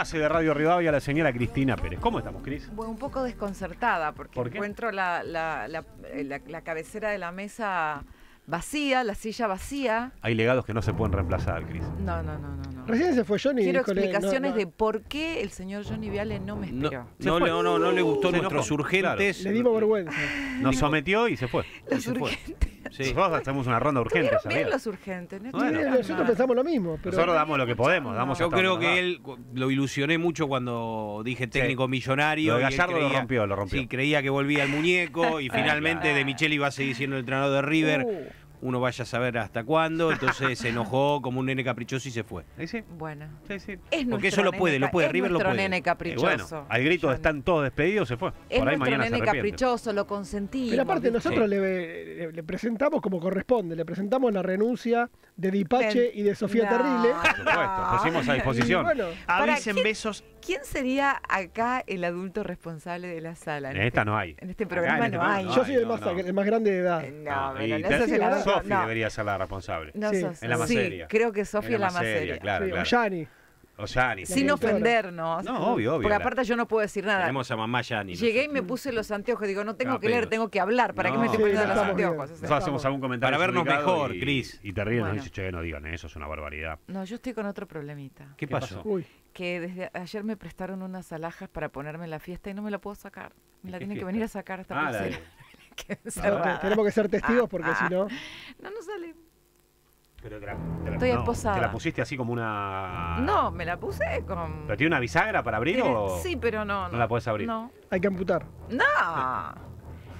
hace de Radio Rivadavia a la señora Cristina Pérez. ¿Cómo estamos, Cris? Bueno, un poco desconcertada porque encuentro eh, la, cabecera de la mesa vacía, la silla vacía. Hay legados que no se pueden reemplazar, Cris. no, no, no. no. Recién se fue Johnny. Quiero explicaciones de por qué el señor Johnny Viale no me esperó. No, no, no, no, le gustó nuestros urgentes. Le dimos vergüenza. Nos sometió y se fue. Los urgentes. Sí. Nosotros hacemos una ronda urgente. Bien los urgentes. nosotros pensamos lo mismo. nosotros damos lo que podemos. yo creo que él lo ilusioné mucho cuando dije técnico millonario. Gallardo lo rompió, lo rompió. Sí, creía que volvía el muñeco y finalmente de Michele iba a seguir siendo el entrenador de River. Uh uno vaya a saber hasta cuándo, entonces se enojó como un nene caprichoso y se fue. ¿Sí? Bueno. Sí, Porque eso lo puede, lo puede, River lo puede. nene eh, caprichoso. al grito están todos despedidos, se fue. Es nuestro nene caprichoso, lo consentí Pero aparte nosotros le, le, le, presentamos como corresponde, le presentamos la renuncia de Dipache y de Sofía Terrible. Por supuesto, pusimos a disposición. Bueno, Avisen besos. ¿Quién sería acá el adulto responsable de la sala? En, este esta no hay. En este programa no, hay. Yo soy el, más, grande de edad. No, pero ah, no, es Sofía debería ser la responsable. No sí. sí, creo que Sofía es la seria. Claro, claro. O sea, Sin ofendernos. No, obvio, obvio. Porque aparte yo no puedo decir nada. Tenemos a mamá Yani. Llegué y me puse los anteojos. Digo, no tengo ah, que leer, tengo que hablar. ¿Para qué me estoy poniendo los anteojos? hacemos algún comentario. Para vernos mejor, Cris. Y te ríes, nos dice, che, no digan eso, es una barbaridad. No, yo estoy con otro problemita. ¿Qué pasó? Que desde ayer me prestaron unas alhajas para ponerme en la fiesta y no me la puedo sacar. Me la tiene que venir a sacar esta ah, ah, tenemos que ser testigos porque si no. No, no sale. Pero Estoy esposada. ¿Te la pusiste así como una.? No, me la puse como... ¿Pero tiene una bisagra para abrir o.? Sí, pero no, no. la puedes abrir. No. Hay que amputar. ¡No!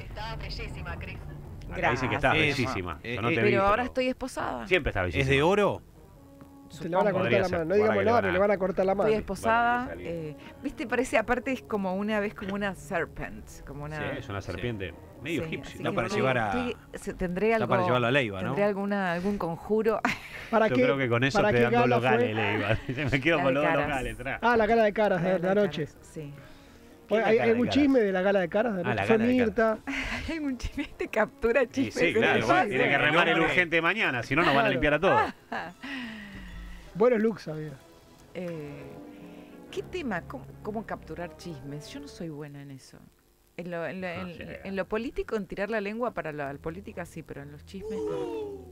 Estaba bellísima, Cris. Dice que está bellísima. pero ahora estoy esposada. Siempre está bellísima. ¿Es de oro? Se le van a cortar la mano. No digamos nada, pero le van a cortar la mano. Estoy esposada. Eh, viste, parece, aparte es como una vez como una serpent. Como una, sí, es una serpiente. Medio sí, No para llevar a. Estoy, algo, para llevarlo a Leiva, ¿no? Tendré alguna, algún conjuro. ¿Para Yo creo que con eso te dan dos locales, Leiva. me quedo con los dos locales. Ah, la gala de caras eh, de anoche Sí. Hay, hay un chisme de la gala de caras. De ah, Mirta. hay un chisme, de captura chisme. Tiene que remar el urgente mañana, si no nos van a limpiar a todos. Buenos looks había. Eh, ¿Qué tema? ¿Cómo, capturar chismes? Yo no soy buena en eso. Ah, en lo, político, en tirar la lengua para la, política, sí, pero en los chismes no.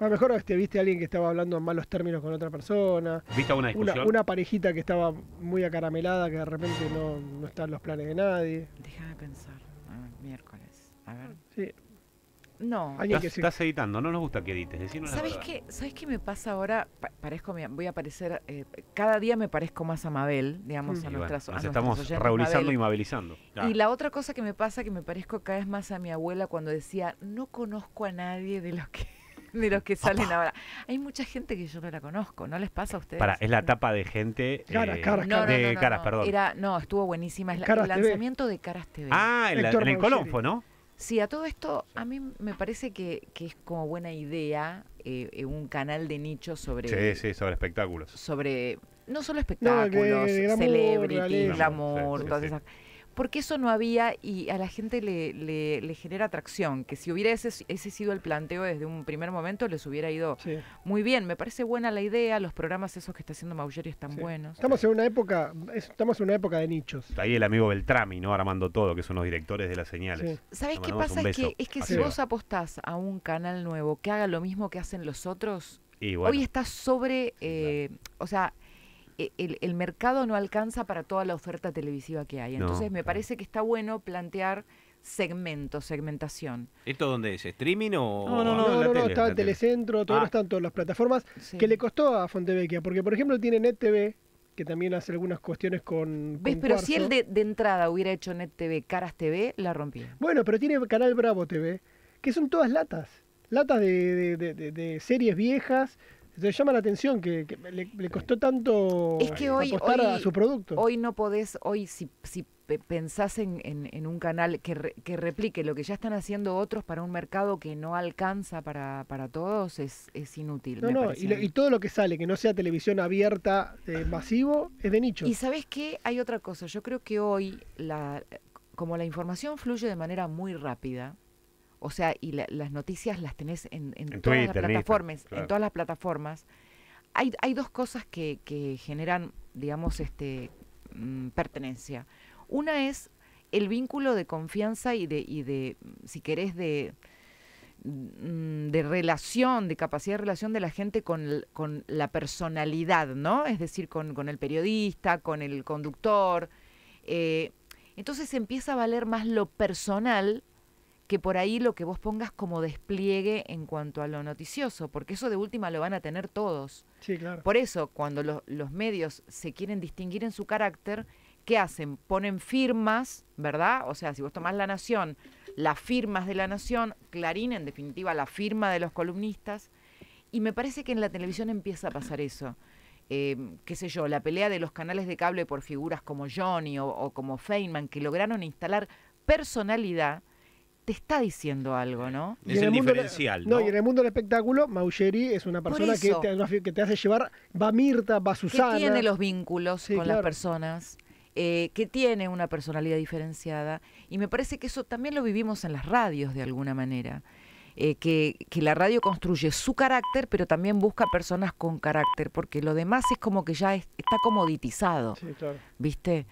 lo mejor este, viste a alguien que estaba hablando en malos términos con otra persona. ¿Viste una discusión? Una, parejita que estaba muy acaramelada, que de repente no, no está en los planes de nadie. Déjame pensar. A ah, ver, miércoles. A ver. Sí, no. estás, editando, no nos gusta que edites. ¿Sabés ¿Sabes qué, ¿Sabes qué me pasa ahora? parezco, voy a parecer, eh, cada día me parezco más a Mabel, digamos, a, nuestras, estamos oyentes, y mabelizando. Y la otra cosa que me pasa, que me parezco cada vez más a mi abuela cuando decía, no conozco a nadie de los que de los que salen ahora. Hay mucha gente que yo no la conozco, ¿no les pasa a ustedes? Para, es la etapa de gente. Caras, eh, caras, caras. perdón. Era, no, estuvo buenísima. Es el lanzamiento de Caras TV. Ah, el, en el Colombo, ¿no? Sí, a todo esto a mí me parece que, que es como buena idea eh, eh, un canal de nicho sobre... Sí, sí, sobre espectáculos. Sobre no solo espectáculos, no, celebrity, todas esas porque eso no había y a la gente le, genera atracción, que si hubiera ese, sido el planteo desde un primer momento les hubiera ido muy bien. Me parece buena la idea, los programas esos que está haciendo Maugeri están buenos. Estamos en una época, estamos en una época de nichos. Ahí el amigo Beltrami, ¿no? Armando todo, que son los directores de las señales. Sabes qué pasa? Es que, si vos apostás a un canal nuevo que haga lo mismo que hacen los otros, hoy está sobre, eh, o sea, e, el, mercado no alcanza para toda la oferta televisiva que hay. Entonces me parece que está bueno plantear segmentos, segmentación. ¿Esto dónde es? ¿Streaming o.? No, no, no, no, no, está en Telecentro, todo ah. están todas las plataformas. Que le costó a Fontevecchia, porque por ejemplo tiene NetTV, que también hace algunas cuestiones con. ¿Ves? pero si él de, entrada hubiera hecho NET TV, Caras TV, la rompía. Bueno, pero tiene Canal Bravo TV, que son todas latas. Latas de series viejas, se llama la atención que, le, costó tanto eh, apostar a su producto. Hoy no podés, hoy si, si pensás en, un canal que, replique lo que ya están haciendo otros para un mercado que no alcanza para, todos, es, inútil. No, no, y, todo lo que sale, que no sea televisión abierta, eh, masivo, es de nicho. Y sabes qué, hay otra cosa, yo creo que hoy, la, como la información fluye de manera muy rápida, o sea, y las noticias las tenés en, todas las plataformas. En todas las plataformas. Hay, dos cosas que, generan, digamos, este mm, pertenencia. Una es el vínculo de confianza y de, y de si querés, de, mm, de relación, de capacidad de relación de la gente con, la personalidad, ¿no? Es decir, con, el periodista, con el conductor. Eh, entonces empieza a valer más lo personal que por ahí lo que vos pongas como despliegue en cuanto a lo noticioso, porque eso de última lo van a tener todos. Sí, claro. Por eso, cuando los medios se quieren distinguir en su carácter, ¿qué hacen? Ponen firmas, ¿verdad? O sea, si vos tomás La Nación, las firmas de La Nación, Clarín, en definitiva, la firma de los columnistas, y me parece que en la televisión empieza a pasar eso. Eh, qué sé yo, la pelea de los canales de cable por figuras como Johnny o como Feynman, que lograron instalar personalidad, te está diciendo algo, ¿no? Es el, diferencial. ¿no? y en el mundo del espectáculo, Maugeri es una persona que te, hace llevar, va Mirta, va Susana. Que tiene los vínculos con las personas, eh, que tiene una personalidad diferenciada. Y me parece que eso también lo vivimos en las radios de alguna manera. Eh, que, la radio construye su carácter, pero también busca personas con carácter, porque lo demás es como que ya está comoditizado. Sí, claro. ¿Viste?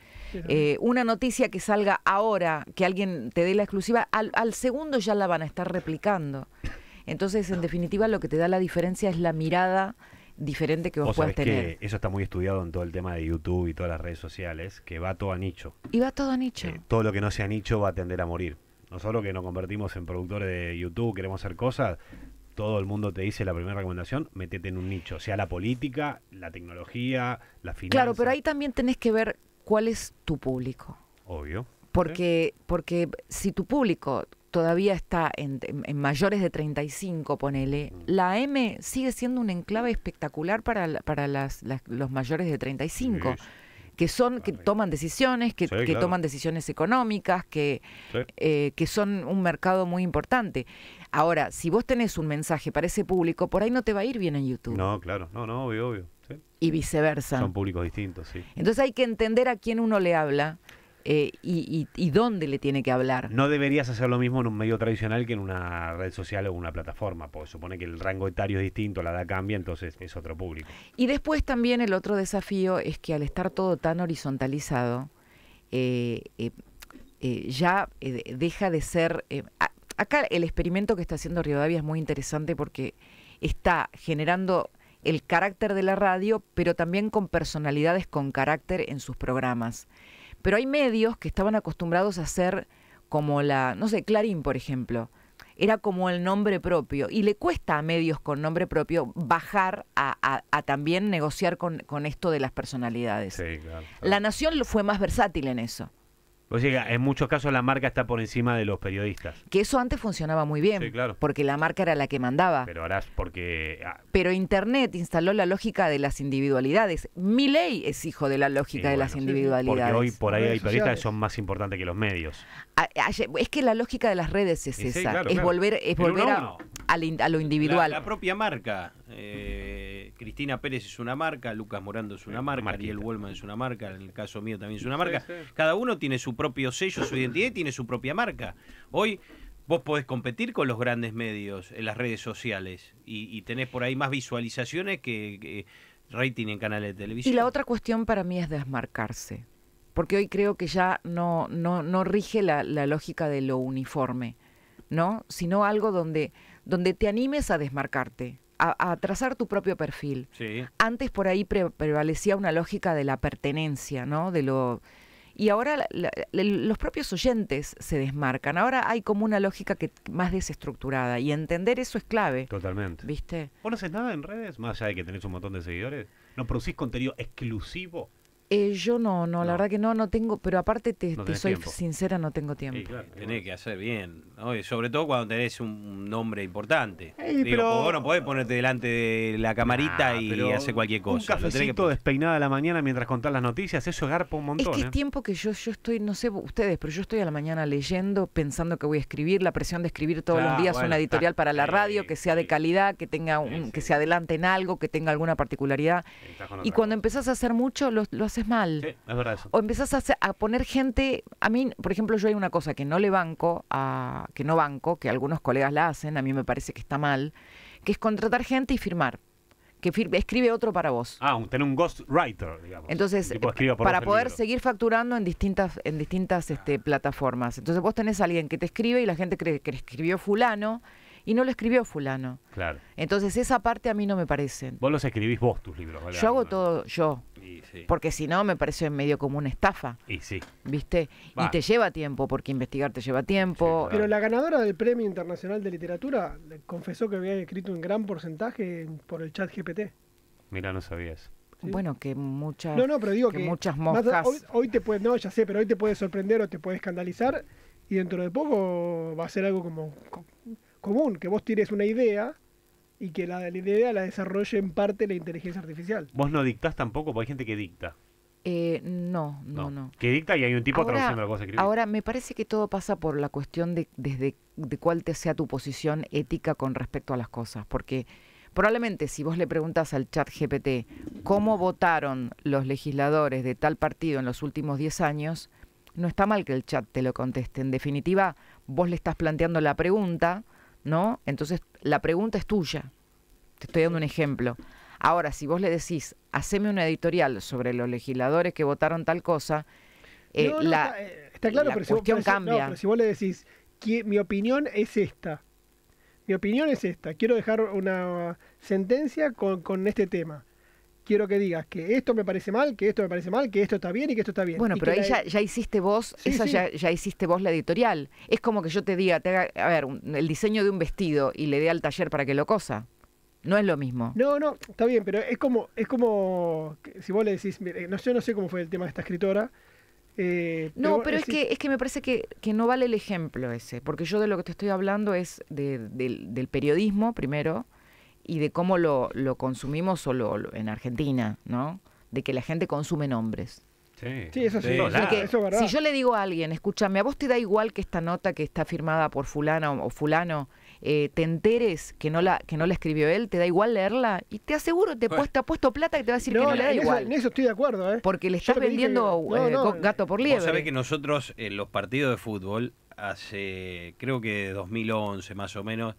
Eh, una noticia que salga ahora, que alguien te dé la exclusiva, al, segundo ya la van a estar replicando. Entonces, en definitiva, lo que te da la diferencia es la mirada diferente que vos, puedes tener. eso está muy estudiado en todo el tema de YouTube y todas las redes sociales, que va todo a nicho. Y va todo a nicho. Eh, todo lo que no sea nicho va a tender a morir. Nosotros que nos convertimos en productores de YouTube, queremos hacer cosas, todo el mundo te dice la primera recomendación, metete en un nicho, sea la política, la tecnología, la finanza. Claro, pero ahí también tenés que ver cuál es tu público. Obvio. Porque, porque si tu público todavía está en, mayores de 35, ponele, la M sigue siendo un enclave espectacular para, para las, los mayores de 35. Sí que son, que toman decisiones, que, toman decisiones económicas, que, eh, que son un mercado muy importante. Ahora, si vos tenés un mensaje para ese público, por ahí no te va a ir bien en YouTube. No, claro, no, no, obvio, obvio. Y viceversa. Son públicos distintos, sí. Entonces hay que entender a quién uno le habla eh, y, dónde le tiene que hablar. No deberías hacer lo mismo en un medio tradicional que en una red social o una plataforma, porque supone que el rango etario es distinto, la edad cambia, entonces es otro público. Y después también el otro desafío es que al estar todo tan horizontalizado, eh, eh, ya deja de ser... acá el experimento que está haciendo Rivadavia es muy interesante porque está generando el carácter de la radio, pero también con personalidades con carácter en sus programas. Pero hay medios que estaban acostumbrados a ser como la, no sé, Clarín, por ejemplo. Era como el nombre propio. Y le cuesta a medios con nombre propio bajar a, también negociar con, con, esto de las personalidades. La Nación fue más versátil en eso en muchos casos la marca está por encima de los periodistas. Que eso antes funcionaba muy bien. Porque la marca era la que mandaba. Pero ahora porque. Ah, Pero Internet instaló la lógica de las individualidades. Mi ley es hijo de la lógica de las individualidades. Porque hoy por ahí hay periodistas que son más importantes que los medios. es que la lógica de las redes es esa. es volver, es volver a, lo individual. La, la propia marca. Eh, Cristina Pérez es una marca, Lucas Morando es una eh, marca, Ariel Wolman es una marca, en el caso mío también es una marca. Cada uno tiene su propio sello, su identidad y tiene su propia marca. Hoy vos podés competir con los grandes medios en las redes sociales y, tenés por ahí más visualizaciones que, rating en canales de televisión. Y la otra cuestión para mí es desmarcarse porque hoy creo que ya no, no, rige la, lógica de lo uniforme, ¿no? Sino algo donde, donde te animes a desmarcarte a, trazar tu propio perfil. Sí. Antes por ahí prevalecía una lógica de la pertenencia, ¿no? De lo y ahora los propios oyentes se desmarcan. Ahora hay como una lógica que más desestructurada y entender eso es clave. Totalmente. ¿Viste? ¿Vos no haces nada en redes? Más allá de que tenés un montón de seguidores, ¿no producís contenido exclusivo? Eh, yo no, no, la verdad que no, no tengo, pero aparte te, soy sincera, no tengo tiempo. Sí, claro, tenés que hacer bien, sobre todo cuando tenés un nombre importante. pero... vos no podés ponerte delante de la camarita y hacer cualquier cosa. Un cafecito despeinada a la mañana mientras contás las noticias, eso garpa un montón. Es que ¿eh? tiempo que yo, yo estoy, no sé ustedes, pero yo estoy a la mañana leyendo, pensando que voy a escribir, la presión de escribir todos los ah, días una editorial para la radio, que sea de calidad, que tenga un, que se adelante en algo, que tenga alguna particularidad. Y cuando empezás a hacer mucho, lo haces es mal. O empezás a, poner gente. A mí, por ejemplo, yo hay una cosa que no le banco, a, que no banco, que algunos colegas la hacen, a mí me parece que está mal, que es contratar gente y firmar. Que escribe otro para vos. Ah, tener un ghostwriter, digamos. Entonces, para poder seguir facturando en distintas, en distintas este, ah. plataformas. Entonces, vos tenés alguien que te escribe y la gente cree que escribió Fulano y no lo escribió fulano. Claro. Entonces esa parte a mí no me parece. Vos los escribís vos tus libros, ¿verdad? Yo hago todo yo. Porque si no me parece medio como una estafa. Y sí. ¿Viste? Y te lleva tiempo, porque investigar te lleva tiempo. Pero la ganadora del Premio Internacional de Literatura confesó que había escrito un gran porcentaje por el chat GPT. Mira, no sabías. Bueno, que muchas. No, no, pero digo que, muchas moscas. hoy, te puede, no, ya sé, pero hoy te puede sorprender o te puede escandalizar y dentro de poco va a ser algo como común, que vos tires una idea y que la, la idea la desarrolle en parte la inteligencia artificial. Vos no dictás tampoco, porque hay gente que dicta. Eh, no, no, no, Que dicta y hay un tipo ahora, traduciendo la cosa Ahora, me parece que todo pasa por la cuestión de desde de cuál te sea tu posición ética con respecto a las cosas. Porque probablemente si vos le preguntas al chat GPT cómo votaron los legisladores de tal partido en los últimos 10 años, no está mal que el chat te lo conteste. En definitiva, vos le estás planteando la pregunta ¿no? Entonces la pregunta es tuya. Te estoy dando un ejemplo. Ahora, si vos le decís, haceme una editorial sobre los legisladores que votaron tal cosa, la, cuestión cambia. si vos le decís, mi opinión es esta, mi opinión es esta, quiero dejar una sentencia con, con este tema quiero que digas que esto me parece mal, que esto me parece mal, que esto está bien y que esto está bien. Bueno, pero ahí ya, hiciste vos, esa Ya, hiciste vos la editorial. Es como que yo te diga, te a ver, el diseño de un vestido y le dé al taller para que lo cosa. No es lo mismo. No, no, está bien, pero es como, es como, si vos le decís, no, yo no sé cómo fue el tema de esta escritora, eh, no, pero, es, que, es que me parece que, no vale el ejemplo ese, porque yo de lo que te estoy hablando es del periodismo, primero, y de cómo lo, lo consumimos solo en Argentina, ¿no? De que la gente consume nombres. Sí, eso sí. si yo le digo a alguien, escúchame, a vos te da igual que esta nota que está firmada por fulano o fulano, eh, te enteres que no, la, que no la escribió él, te da igual leerla y te aseguro, te, pues, ha puesto plata que te va a decir que no le da igual. en eso estoy de acuerdo. ¿eh? Porque le estás vendiendo eh, gato por liebre. Vos sabés que nosotros en los partidos de fútbol, hace creo que 2011 más o menos,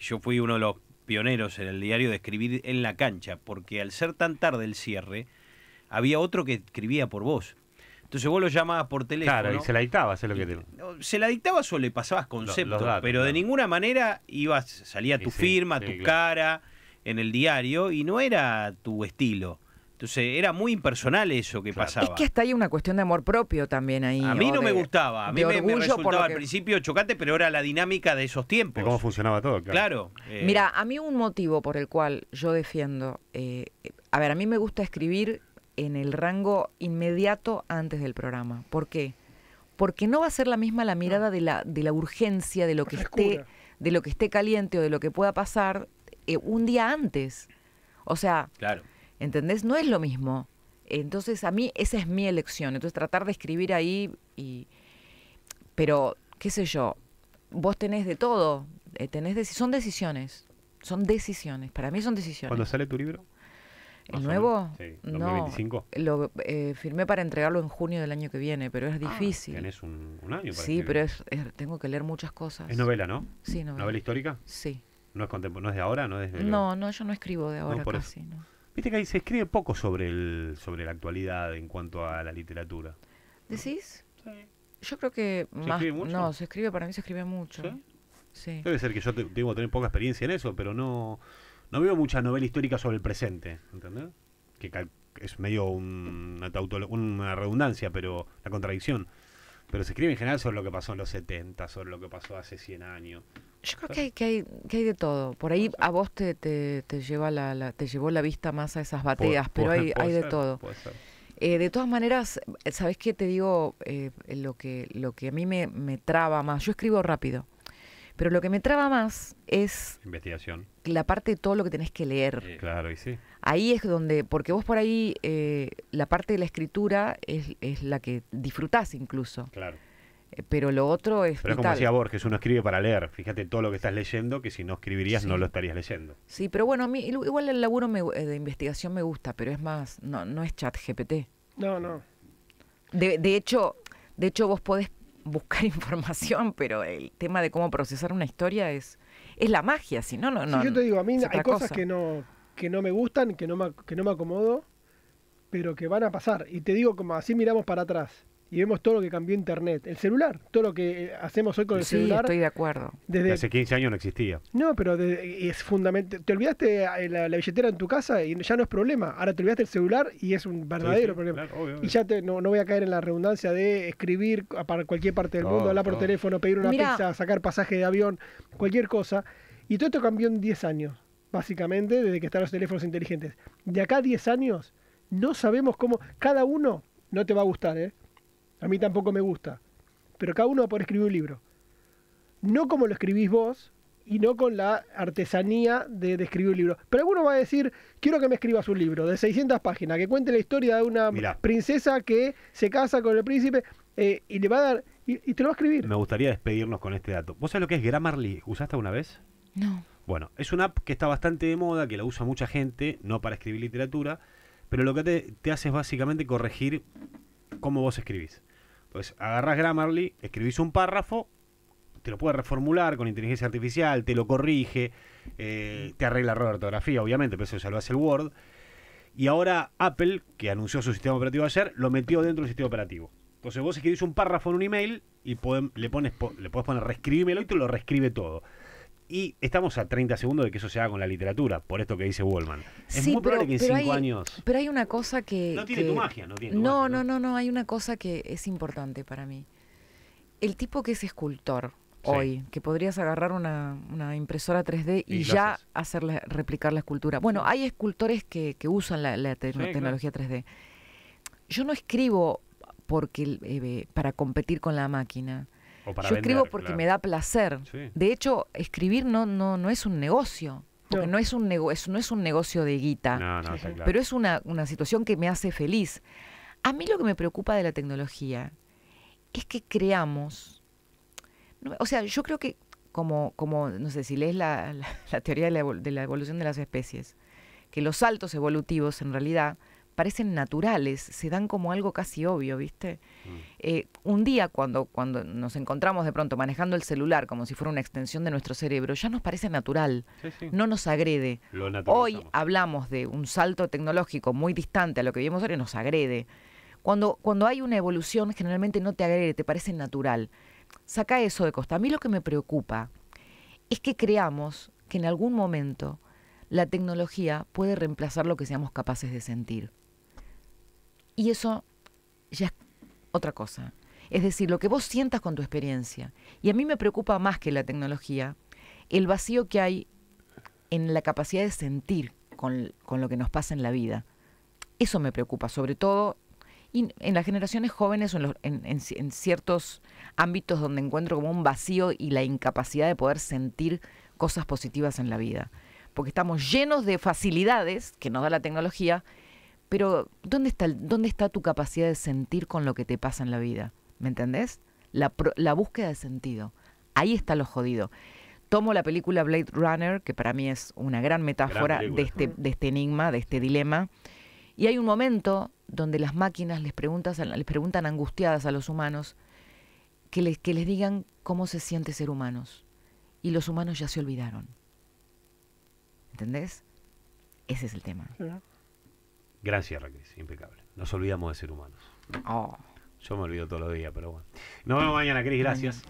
yo fui uno de los pioneros en el diario de escribir en la cancha, porque al ser tan tarde el cierre, había otro que escribía por vos. Entonces vos lo llamabas por teléfono. Claro, y se la dictabas, es lo que Se la dictabas o le pasabas conceptos, pero de ninguna manera ibas, salía tu firma, tu cara en el diario y no era tu estilo. Entonces era muy impersonal eso que pasaba. Es que está ahí una cuestión de amor propio también ahí. A mí no me gustaba, a mí me, resultaba al principio chocante, pero era la dinámica de esos tiempos. De cómo funcionaba todo, claro. Eh. Mira, a mí un motivo por el cual yo defiendo, eh, a ver, a mí me gusta escribir en el rango inmediato antes del programa. ¿Por qué? Porque no va a ser la misma la mirada de, la, de la urgencia, de lo que esté, de lo que esté caliente o de lo que pueda pasar eh, un día antes. O sea, claro. ¿Entendés? No es lo mismo. Entonces, a mí esa es mi elección. Entonces, tratar de escribir ahí y. Pero, qué sé yo, vos tenés de todo. Eh, tenés de... son decisiones. Son decisiones. Para mí son decisiones. ¿Cuándo sale tu libro? ¿El nuevo? Sí, 2025. lo eh, firmé para entregarlo en junio del año que viene, pero es ah, difícil. tenés un, año para Sí, pero es, tengo que leer muchas cosas. Es novela, ¿no? Sí, novela. histórica? Sí. ¿No es, es de ahora? ¿No, no, no, yo no escribo de ahora por casi. No. Viste que ahí se escribe poco sobre, el, sobre la actualidad en cuanto a la literatura. ¿Decís? Sí. Yo creo que ¿Se escribe mucho? No, se escribe, para mí se escribe mucho. ¿Sí? Debe ser que yo tengo tener poca experiencia en eso, pero no, no veo mucha novela histórica sobre el presente, ¿entendés? Que es medio un, una, una redundancia, pero la contradicción. Pero se escribe en general sobre lo que pasó en los 70, sobre lo que pasó hace 100 años. Yo creo que hay, que hay, de todo. Por ahí a vos te, lleva la, te llevó la vista más a esas bateas, pero hay, hay de todo. Eh, de todas maneras, ¿sabés qué te digo? Eh, lo, que, lo que a mí me, me traba más, yo escribo rápido. Pero lo que me traba más es... Investigación. La parte de todo lo que tenés que leer. claro, y sí. Ahí es donde, porque vos por ahí eh, la parte de la escritura es, la que disfrutás incluso. Claro eh, pero lo otro es. Pero como decía Borges, uno escribe para leer. Fíjate todo lo que estás leyendo, que si no escribirías no lo estarías leyendo. Sí, pero bueno, a mí igual el laburo eh, de investigación me gusta, pero es más, no, no es chat GPT. No, no. de, hecho, de hecho, vos podés buscar información, pero el tema de cómo procesar una historia es, es la magia, si no, no, no. yo te digo, a mí hay cosas que no, que no me gustan, que no me, que no me acomodo, pero que van a pasar. Y te digo, como así miramos para atrás y vemos todo lo que cambió Internet. El celular, todo lo que eh, hacemos hoy con el celular. Sí, estoy de acuerdo. Desde, hace 15 años no existía. No, pero es fundamental. Te olvidaste eh, la, billetera en tu casa y ya no es problema. Ahora te olvidaste el celular y es un verdadero problema. Y ya no, voy a caer en la redundancia de escribir para cualquier parte del mundo, hablar por teléfono, pedir una pizza, sacar pasaje de avión, cualquier cosa. Y todo esto cambió en 10 años, básicamente, desde que están los teléfonos inteligentes. De acá a 10 años, no sabemos cómo. Cada uno, no te va a gustar, ¿eh? A mí tampoco me gusta. Pero cada uno va a escribir un libro. No como lo escribís vos y no con la artesanía de, escribir un libro. Pero alguno va a decir, quiero que me escribas un libro de 600 páginas, que cuente la historia de una princesa que se casa con el príncipe eh, y le va a dar... Y, te lo va a escribir. Me gustaría despedirnos con este dato. ¿Vos sabés lo que es Grammarly? ¿Usaste alguna vez? No. Bueno, es una app que está bastante de moda, que la usa mucha gente, no para escribir literatura, pero lo que te, te hace es básicamente corregir cómo vos escribís. Pues agarras Grammarly, escribís un párrafo, te lo puedes reformular con inteligencia artificial, te lo corrige, eh, te arregla error de ortografía, obviamente, pero eso ya lo hace el Word. Y ahora Apple, que anunció su sistema operativo ayer, lo metió dentro del sistema operativo. Entonces vos escribís un párrafo en un email y le, pones, le podés poner reescribímelo y te lo reescribe todo. Y estamos a 30 segundos de que eso se haga con la literatura, por esto que dice Wallman. Es muy probable que en años. Pero hay una cosa que. No tiene tu magia, no tiene. no, no, no, no, hay una cosa que es importante para mí. El tipo que es escultor hoy, que podrías agarrar una, una impresora 3D y, ya hacerle replicar la escultura. Bueno, hay escultores que, que usan la, tecnología 3D. Yo no escribo porque eh, para competir con la máquina yo escribo porque me da placer. De hecho, escribir no, no, es un negocio. Porque no, es, un negocio, no es un negocio de guita. Pero es una, situación que me hace feliz. A mí lo que me preocupa de la tecnología es que creamos. o sea, yo creo que, como, como no sé, si lees la, la, la teoría de la, de la evolución de las especies, que los saltos evolutivos en realidad parecen naturales, se dan como algo casi obvio, ¿viste? Mm. Eh, un día cuando, cuando nos encontramos de pronto manejando el celular como si fuera una extensión de nuestro cerebro, ya nos parece natural, no nos agrede. Hoy hablamos de un salto tecnológico muy distante a lo que vivimos ahora y nos agrede. Cuando, cuando hay una evolución, generalmente no te agrede, te parece natural. Saca eso de costa. A mí lo que me preocupa es que creamos que en algún momento la tecnología puede reemplazar lo que seamos capaces de sentir. Y eso ya es otra cosa. Es decir, lo que vos sientas con tu experiencia. Y a mí me preocupa más que la tecnología el vacío que hay en la capacidad de sentir con, lo que nos pasa en la vida. Eso me preocupa, sobre todo en las generaciones jóvenes o en, en, en, ciertos ámbitos donde encuentro como un vacío y la incapacidad de poder sentir cosas positivas en la vida. Porque estamos llenos de facilidades que nos da la tecnología pero ¿dónde está, ¿dónde está tu capacidad de sentir con lo que te pasa en la vida? ¿Me entendés? La, búsqueda de sentido. Ahí está lo jodido. Tomo la película Blade Runner, que para mí es una gran metáfora este, de, este, enigma, de este dilema. Y hay un momento donde las máquinas les, preguntas, les preguntan angustiadas a los humanos que les, que les digan cómo se siente ser humanos. Y los humanos ya se olvidaron. ¿Entendés? Ese es el tema. Gracias, Raquel, impecable. Nos olvidamos de ser humanos. Yo me olvido todos los días, pero bueno. Nos vemos mañana, Cris, gracias.